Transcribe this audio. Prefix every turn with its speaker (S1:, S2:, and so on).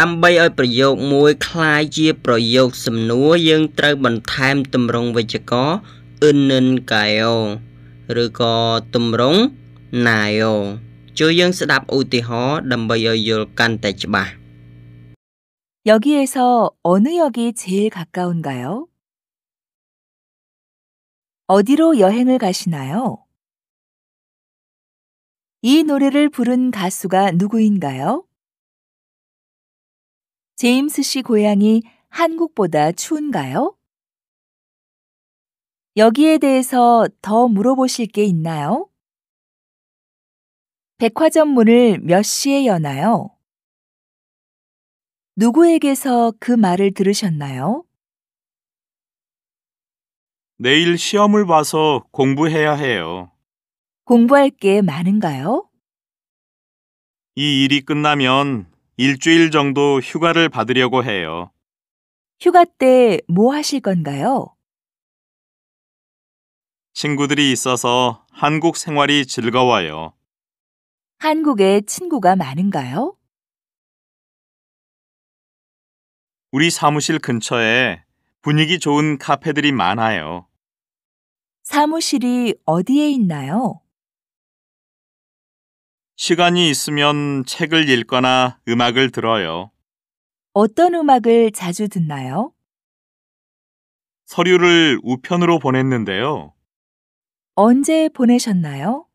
S1: ដើម្បីឲ្យប្រយោគមួយคล้ายជាប្រយោគសំណួរយើងត្រូវបន្ថែមទម្រង់វេយ្យាករណ៍ inen kayo ឬក៏ទម្រង់ nayo ជួយយើងស្ដាប់ឧទាហរណ៍ដើម្បីឲ្យយល់កាន់តែច្បាស់
S2: 여기에서어느역이제일가까운가 요? 어디로여행을가시나 요? 이노래를부른가수가누구인가 요? 제임스 씨 고향이 한국보다 추운가요? 여기에 대해서 더 물어보실 게 있나요? 백화점 문을 몇 시에 여나요? 누구에게서 그 말을 들으셨나요?
S3: 내일 시험을 봐서 공부해야 해요.
S2: 공부할 게 많은가요?
S3: 이 일이 끝나면 일주일 정도 휴가를 받으려고 해요.
S2: 휴가 때 뭐 하실 건가요?
S3: 친구들이 있어서 한국 생활이 즐거워요.
S2: 한국에 친구가 많은가요?
S3: 우리 사무실 근처에 분위기 좋은 카페들이 많아요.
S2: 사무실이 어디에 있나요?
S3: 시간이 있으면 책을 읽거나 음악을 들어요.
S2: 어떤 음악을 자주 듣나요?
S3: 서류를 우편으로 보냈는데요.
S2: 언제 보내셨나요?